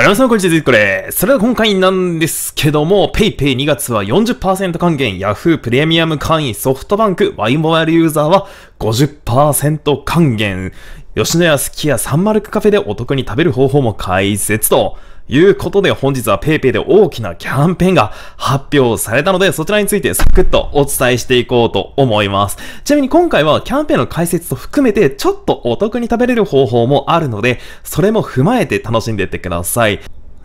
ありがとうございます。こんにちは、ずっこれ。それでは今回なんですけども、PayPay2 月は40%還元、Yahoo プレミアム会員、ソフトバンク、ワイモバイルユーザーは50%還元。吉野家すき家サンマルクカフェでお得に食べる方法も解説ということで本日は PayPay で大きなキャンペーンが発表されたのでそちらについてサクッとお伝えしていこうと思います。ちなみに今回はキャンペーンの解説と含めてちょっとお得に食べれる方法もあるのでそれも踏まえて楽しんでいってください。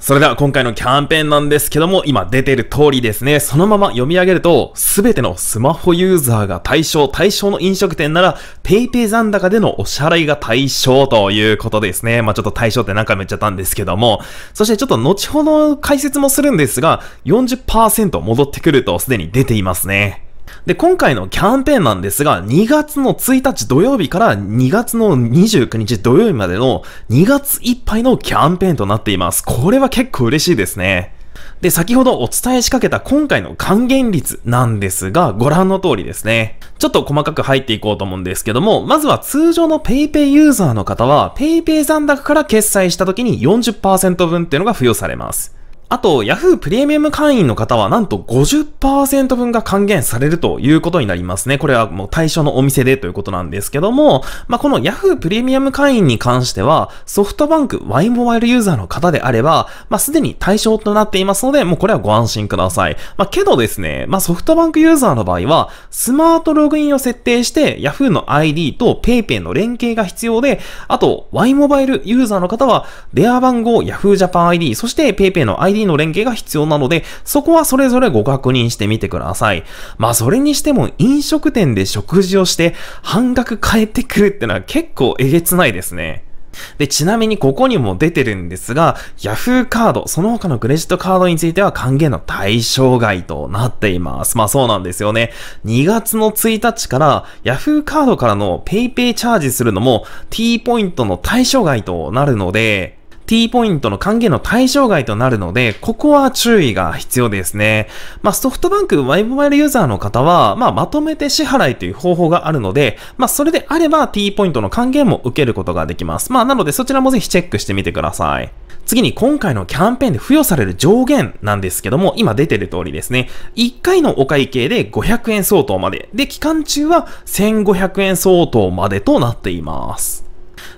それでは今回のキャンペーンなんですけども、今出てる通りですね、そのまま読み上げると、すべてのスマホユーザーが対象、対象の飲食店なら、PayPay 残高でのお支払いが対象ということですね。まあ、ちょっと対象って何回も言っちゃったんですけども、そしてちょっと後ほど解説もするんですが、40%戻ってくるとすでに出ていますね。で、今回のキャンペーンなんですが、2月の1日土曜日から2月の29日土曜日までの2月いっぱいのキャンペーンとなっています。これは結構嬉しいですね。で、先ほどお伝えしかけた今回の還元率なんですが、ご覧の通りですね。ちょっと細かく入っていこうと思うんですけども、まずは通常の PayPay ユーザーの方は、PayPay 残高から決済した時に40%分っていうのが付与されます。あと、Yahoo プレミアム会員の方は、なんと50%分が還元されるということになりますね。これはもう対象のお店でということなんですけども、まあ、この Yahoo プレミアム会員に関しては、ソフトバンク Y モバイルユーザーの方であれば、まあ、すでに対象となっていますので、もうこれはご安心ください。まあ、けどですね、まあ、ソフトバンクユーザーの場合は、スマートログインを設定して、Yahoo の ID と PayPay の連携が必要で、あと、Y モバイルユーザーの方は、電話番号、Yahoo Japan ID、そして PayPay の ID ID の連携が必要なので、そこはそれぞれご確認してみてください。まあ、それにしても飲食店で食事をして半額返ってくるってのは結構えげつないですね。で、ちなみにここにも出てるんですが、Yahoo カード、その他のクレジットカードについては還元の対象外となっています。まあそうなんですよね。2月の1日から Yahoo カードからの PayPay チャージするのも T ポイントの対象外となるので、T ポイントの還元の対象外となるので、ここは注意が必要ですね。まあ、ソフトバンクワイモバイルユーザーの方は、まあ、まとめて支払いという方法があるので、まあ、それであれば T ポイントの還元も受けることができます。まあ、なのでそちらもぜひチェックしてみてください。次に今回のキャンペーンで付与される上限なんですけども、今出てる通りですね。1回のお会計で500円相当まで。で、期間中は1500円相当までとなっています。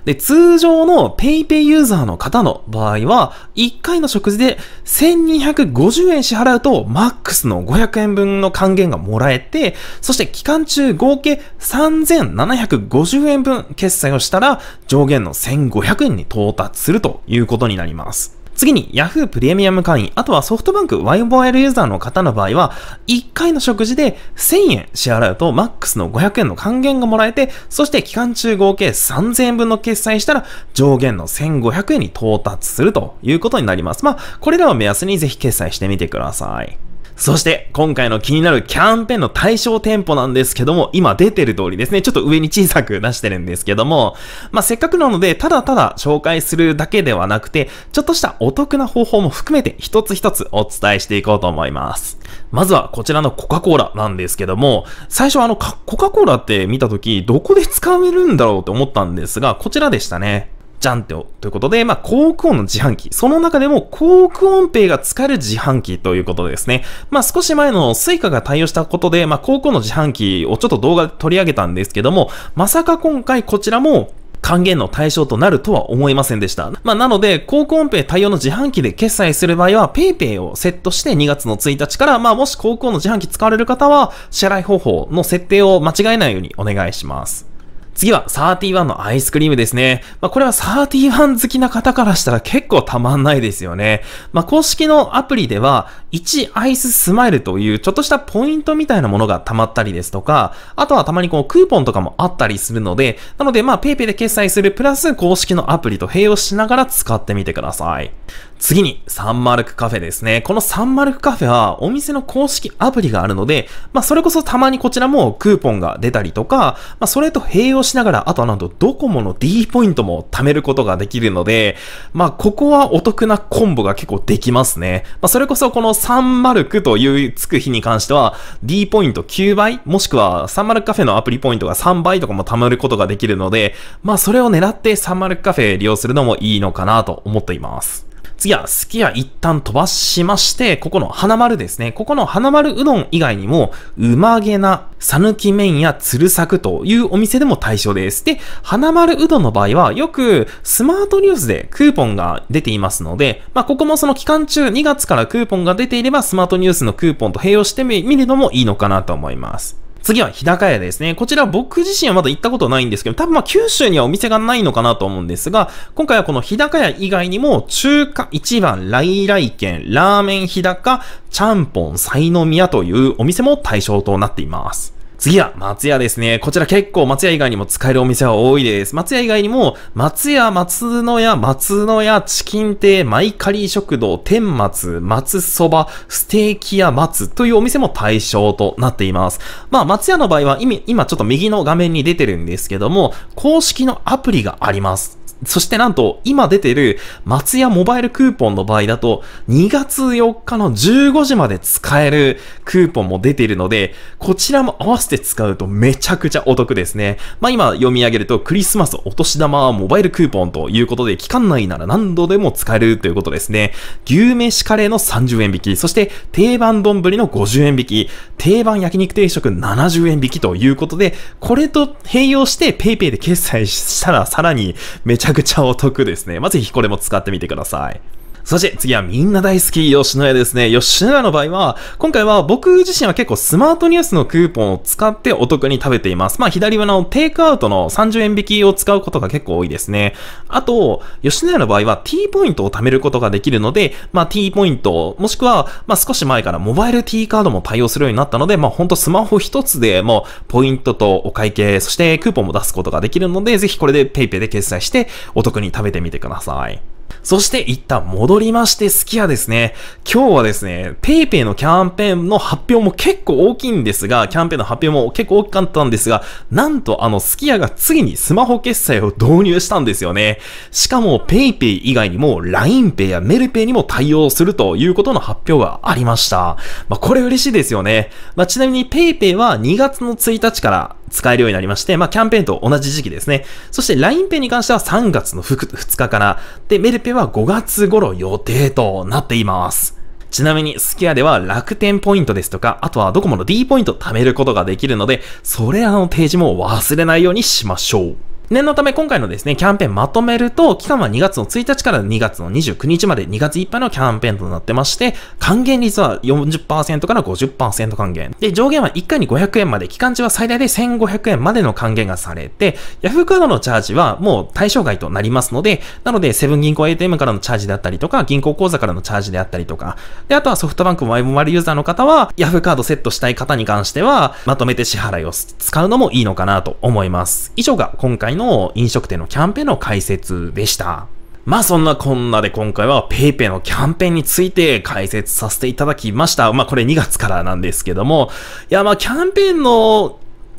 で、通常の PayPay ユーザーの方の場合は、1回の食事で1250円支払うと、マックスの500円分の還元がもらえて、そして期間中合計3750円分決済をしたら、上限の1500円に到達するということになります。次に Yahoo プレミアム会員、あとはソフトバンク Y モバイルユーザーの方の場合は、1回の食事で1000円支払うと、マックスの500円の還元がもらえて、そして期間中合計3000円分の決済したら、上限の1500円に到達するということになります。まあ、これらを目安にぜひ決済してみてください。そして、今回の気になるキャンペーンの対象店舗なんですけども、今出てる通りですね、ちょっと上に小さく出してるんですけども、まあ、せっかくなので、ただただ紹介するだけではなくて、ちょっとしたお得な方法も含めて、一つ一つお伝えしていこうと思います。まずは、こちらのコカ・コーラなんですけども、最初あの、コカ・コーラって見たとき、どこで使えるんだろうと思ったんですが、こちらでしたね。じゃんって、ということで、まあ、高音の自販機。その中でも、高音ペイが使える自販機ということですね。まあ、少し前の suica が対応したことで、まあ、高音の自販機をちょっと動画で取り上げたんですけども、まさか今回こちらも、還元の対象となるとは思いませんでした。まあ、なので、高空音ペイ対応の自販機で決済する場合は、PayPay をセットして2月の1日から、まあ、もし高音の自販機使われる方は、支払い方法の設定を間違えないようにお願いします。次は31のアイスクリームですね。まあ、これは31好きな方からしたら結構たまんないですよね。まあ、公式のアプリでは、1アイススマイルというちょっとしたポイントみたいなものが溜まったりですとか、あとはたまにこうクーポンとかもあったりするので、なのでまあ PayPay で決済するプラス公式のアプリと併用しながら使ってみてください。次に、サンマルクカフェですね。このサンマルクカフェはお店の公式アプリがあるので、まあそれこそたまにこちらもクーポンが出たりとか、まあそれと併用しながら、あとはなんとドコモの D ポイントも貯めることができるので、まあここはお得なコンボが結構できますね。まあそれこそこのサンマルクというつく日に関しては、D ポイント9倍、もしくはサンルクカフェのアプリポイントが3倍とかも貯まることができるので、まあそれを狙ってサンルクカフェ利用するのもいいのかなと思っています。次は、すき家一旦飛ばしまして、ここの花丸ですね。ここの花丸うどん以外にも、うまげな、さぬき麺やつるさくというお店でも対象です。で、花丸うどんの場合は、よくスマートニュースでクーポンが出ていますので、まあ、ここもその期間中、2月からクーポンが出ていれば、スマートニュースのクーポンと併用してみるのもいいのかなと思います。次は日高屋ですね。こちら僕自身はまだ行ったことないんですけど、多分まあ九州にはお店がないのかなと思うんですが、今回はこの日高屋以外にも、中華一番来来軒、ラーメン日高、ちゃんぽん、才の宮というお店も対象となっています。次は松屋ですね。こちら結構松屋以外にも使えるお店は多いです。松屋以外にも、松屋、松野屋、松野屋、チキン亭、マイカリー食堂、天松、松そば、ステーキ屋松というお店も対象となっています。まあ、松屋の場合は、今ちょっと右の画面に出てるんですけども、公式のアプリがあります。そしてなんと、今出てる松屋モバイルクーポンの場合だと、2月4日の15時まで使えるクーポンも出ているので、こちらも合わせて使うとめちゃくちゃお得ですね。まあ今読み上げると、クリスマスお年玉モバイルクーポンということで、期間内なら何度でも使えるということですね。牛めしカレーの30円引き、そして定番丼の50円引き、定番焼肉定食70円引きということで、これと併用して PayPay で決済したらさらにめちゃちゃくちゃお得ですね。まあ、ぜひこれも使ってみてください。そして次はみんな大好き吉野家ですね。吉野家の場合は、今回は僕自身は結構スマートニュースのクーポンを使ってお得に食べています。まあ左上のテイクアウトの30円引きを使うことが結構多いですね。あと、吉野家の場合は T ポイントを貯めることができるので、まあ T ポイント、もしくは、まあ少し前からモバイル T カードも対応するようになったので、まあほんとスマホ一つでもうポイントとお会計、そしてクーポンも出すことができるので、ぜひこれで PayPay で決済してお得に食べてみてください。そして一旦戻りまして、すき家ですね。今日はですね、PayPay のキャンペーンの発表も結構大きいんですが、キャンペーンの発表も結構大きかったんですが、なんとあの、すき家が次にスマホ決済を導入したんですよね。しかも PayPay 以外にも LINEPay やメルペイにも対応するということの発表がありました。まあ、これ嬉しいですよね。まあ、ちなみに PayPay は2月の1日から使えるようになりまして、まあ、キャンペーンと同じ時期ですね。そして LINEPay に関しては3月の2日から、で、メルペは5月頃予定となっています。ちなみに、スキアでは楽天ポイントですとか、あとはドコモの D ポイント貯めることができるので、それらの提示も忘れないようにしましょう。念のため今回のですね、キャンペーンまとめると、期間は2月の1日から2月の29日まで2月いっぱいのキャンペーンとなってまして、還元率は40%から50%還元。で、上限は1回に500円まで、期間中は最大で1500円までの還元がされて、Yahoo カードのチャージはもう対象外となりますので、なので、セブン銀行 ATM からのチャージであったりとか、銀行口座からのチャージであったりとか、で、あとはソフトバンクワイモバイルユーザーの方は、y a h o カードセットしたい方に関しては、まとめて支払いを使うのもいいのかなと思います。以上が今回のの飲食店のキャンペーンの解説でした。まあそんなこんなで今回は PayPay のキャンペーンについて解説させていただきました。まあこれ2月からなんですけども、いやまあキャンペーンの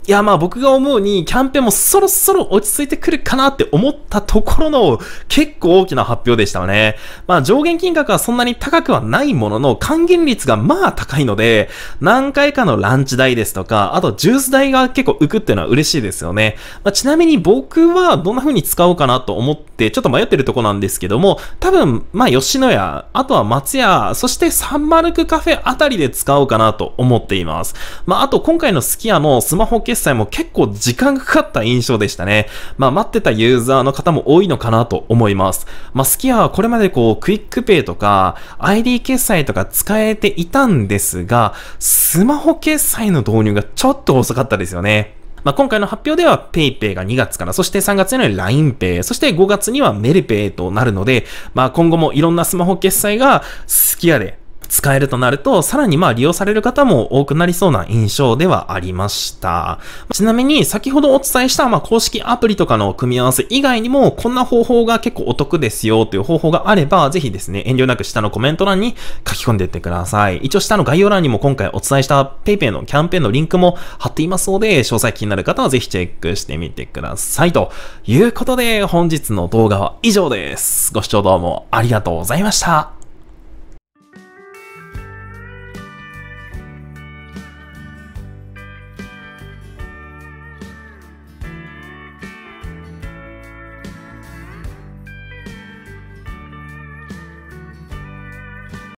いやまあ僕が思うにキャンペーンもそろそろ落ち着いてくるかなって思ったところの結構大きな発表でしたね。まあ上限金額はそんなに高くはないものの還元率がまあ高いので何回かのランチ代ですとかあとジュース代が結構浮くっていうのは嬉しいですよね。まあ、ちなみに僕はどんな風に使おうかなと思ってちょっと迷ってるとこなんですけども多分まあ吉野家、あとは松屋、そしてサンマルクカフェあたりで使おうかなと思っています。まああと今回のスキアのスマホ決決済も結構時間かかった印象でしたね。まあ、待ってたユーザーの方も多いのかなと思います。まあ、スキアはこれまでこう、クイックペイとか、ID 決済とか使えていたんですが、スマホ決済の導入がちょっと遅かったですよね。まあ、今回の発表では PayPay が2月から、そして3月には LINEPay、そして5月にはメルペイとなるので、まあ、今後もいろんなスマホ決済がスキアで使えるとなると、さらにまあ利用される方も多くなりそうな印象ではありました。ちなみに先ほどお伝えしたまあ公式アプリとかの組み合わせ以外にもこんな方法が結構お得ですよという方法があれば、ぜひですね、遠慮なく下のコメント欄に書き込んでいってください。一応下の概要欄にも今回お伝えした PayPay のキャンペーンのリンクも貼っていますので、詳細気になる方はぜひチェックしてみてください。ということで、本日の動画は以上です。ご視聴どうもありがとうございました。